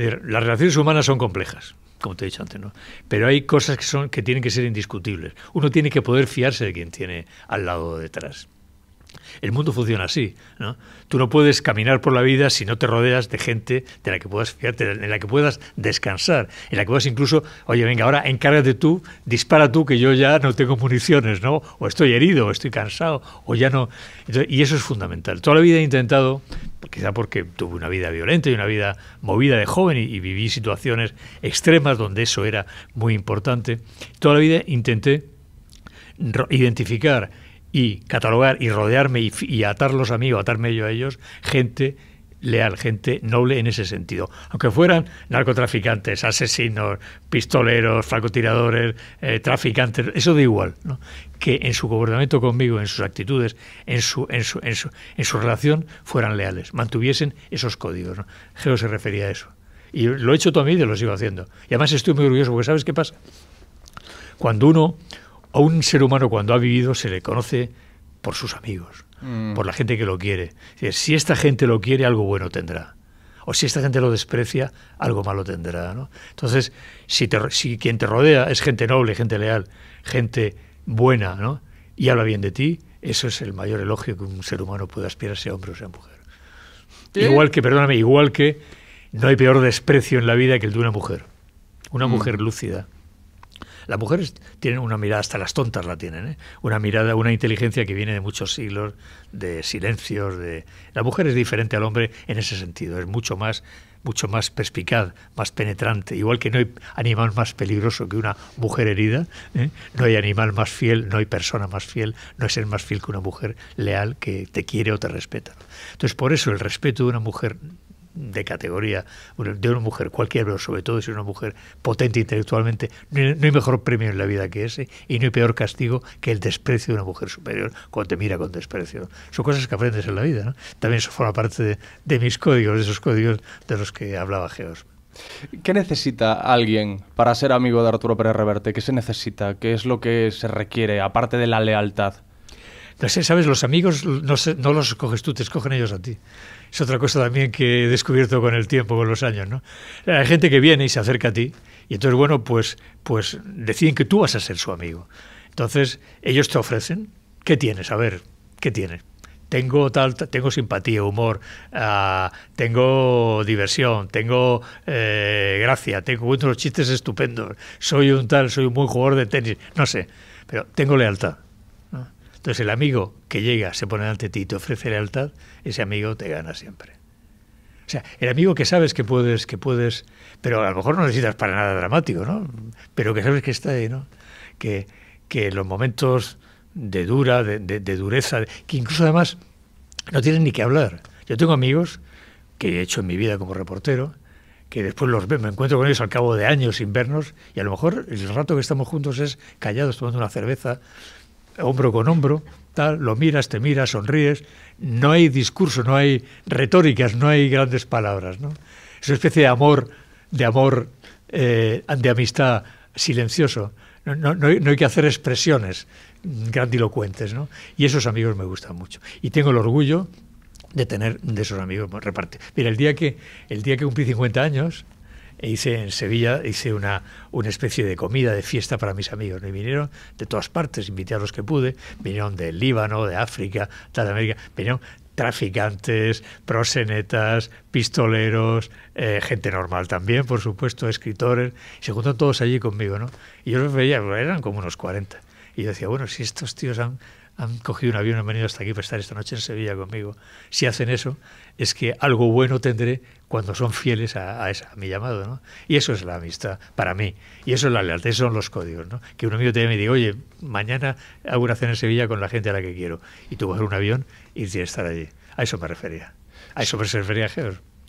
Las relaciones humanas son complejas, como te he dicho antes, ¿no? Pero hay cosas que, son, que tienen que ser indiscutibles. Uno tiene que poder fiarse de quien tiene al lado o detrás. El mundo funciona así, ¿no? Tú no puedes caminar por la vida si no te rodeas de gente de la que puedas fiarte, en la que puedas descansar, en la que puedas incluso, oye, venga, ahora encárgate tú, dispara tú que yo ya no tengo municiones, ¿no? O estoy herido, o estoy cansado, o ya no. y eso es fundamental. Toda la vida he intentado quizá porque tuve una vida violenta y una vida movida de joven y, viví situaciones extremas donde eso era muy importante, toda la vida intenté identificar y catalogar y rodearme y, y atarlos a mí o atarme yo a ellos, gente leal, gente noble en ese sentido. Aunque fueran narcotraficantes, asesinos, pistoleros, francotiradores, eh, traficantes, eso da igual. ¿no? Que en su comportamiento conmigo, en sus actitudes, en su, en su, en su, relación, fueran leales, mantuviesen esos códigos. ¿no? Geo se refería a eso. Y lo he hecho todo a mí y lo sigo haciendo. Y además estoy muy orgulloso porque ¿sabes qué pasa? Cuando uno, o un ser humano cuando ha vivido, se le conoce por sus amigos, mm. por la gente que lo quiere. Si esta gente lo quiere, algo bueno tendrá. O si esta gente lo desprecia, algo malo tendrá. Entonces, si, si quien te rodea es gente noble, gente leal, gente buena, ¿no? y habla bien de ti, eso es el mayor elogio que un ser humano puede aspirar, sea hombre o sea mujer. Igual que, perdóname, igual que no hay peor desprecio en la vida que el de una mujer. Una mm. mujer lúcida. Las mujeres tienen una mirada, hasta las tontas la tienen, ¿eh? una mirada, una inteligencia que viene de muchos siglos, de silencios, de... La mujer es diferente al hombre en ese sentido, es mucho más mucho más perspicaz, más penetrante. Igual que no hay animal más peligroso que una mujer herida, ¿eh? no hay animal más fiel, no hay persona más fiel, no es ser más fiel que una mujer leal que te quiere o te respeta. Entonces, por eso el respeto de una mujer de categoría de una mujer cualquiera, pero sobre todo si es una mujer potente intelectualmente, no hay mejor premio en la vida que ese y no hay peor castigo que el desprecio de una mujer superior cuando te mira con desprecio. Son cosas que aprendes en la vida. También eso forma parte de, de mis códigos, de esos códigos de los que hablaba Geos. ¿Qué necesita alguien para ser amigo de Arturo Pérez Reverte? ¿Qué se necesita? ¿Qué es lo que se requiere, aparte de la lealtad? No ¿sabes? Los amigos no, los escoges tú, te escogen ellos a ti. Es otra cosa también que he descubierto con el tiempo, con los años, ¿no? Hay gente que viene y se acerca a ti y entonces, bueno, pues, pues deciden que tú vas a ser su amigo. Entonces, ellos te ofrecen, ¿qué tienes? A ver, ¿qué tienes? tengo tal, tengo simpatía, humor, ah, tengo diversión, tengo eh, gracia, tengo unos chistes estupendos, soy un tal, soy un buen jugador de tenis, no sé, pero tengo lealtad. Entonces el amigo que llega, se pone ante ti y te ofrece lealtad, ese amigo te gana siempre. O sea, el amigo que sabes que puedes, que puedes, pero a lo mejor no necesitas para nada dramático, ¿no? Pero que sabes que está ahí, ¿no? Que, que los momentos de dura, de, dureza, que incluso además no tienen ni que hablar. Yo tengo amigos que he hecho en mi vida como reportero, que después los me encuentro con ellos al cabo de años sin vernos, y a lo mejor el rato que estamos juntos es callados tomando una cerveza, hombro con hombro, tal, lo miras, te miras, sonríes, no hay discurso, no hay retóricas, no hay grandes palabras, ¿no? Es una especie de amor, de amor, eh, de amistad silencioso. No, hay, que hacer expresiones grandilocuentes, ¿no? Y esos amigos me gustan mucho. Y tengo el orgullo de tener de esos amigos. Reparte. Mira, el día que, el día que cumplí 50 años, e hice en Sevilla hice una, especie de comida, de fiesta para mis amigos. Y vinieron de todas partes, invité a los que pude, vinieron del Líbano, de África, de América, vinieron traficantes, prosenetas, pistoleros, eh, gente normal también, por supuesto, escritores, se juntaron todos allí conmigo, ¿no? Y yo los veía, pues, eran como unos 40. Y yo decía, bueno, si estos tíos han, han cogido un avión y han venido hasta aquí para estar esta noche en Sevilla conmigo, si hacen eso, es que algo bueno tendré cuando son fieles a, mi llamado. ¿no? Y eso es la amistad para mí. Y eso es la lealtad, esos son los códigos. Que un amigo te me diga, oye, mañana hago una cena en Sevilla con la gente a la que quiero. Y tú a un avión y tienes que estar allí. A eso me refería. A eso me refería George.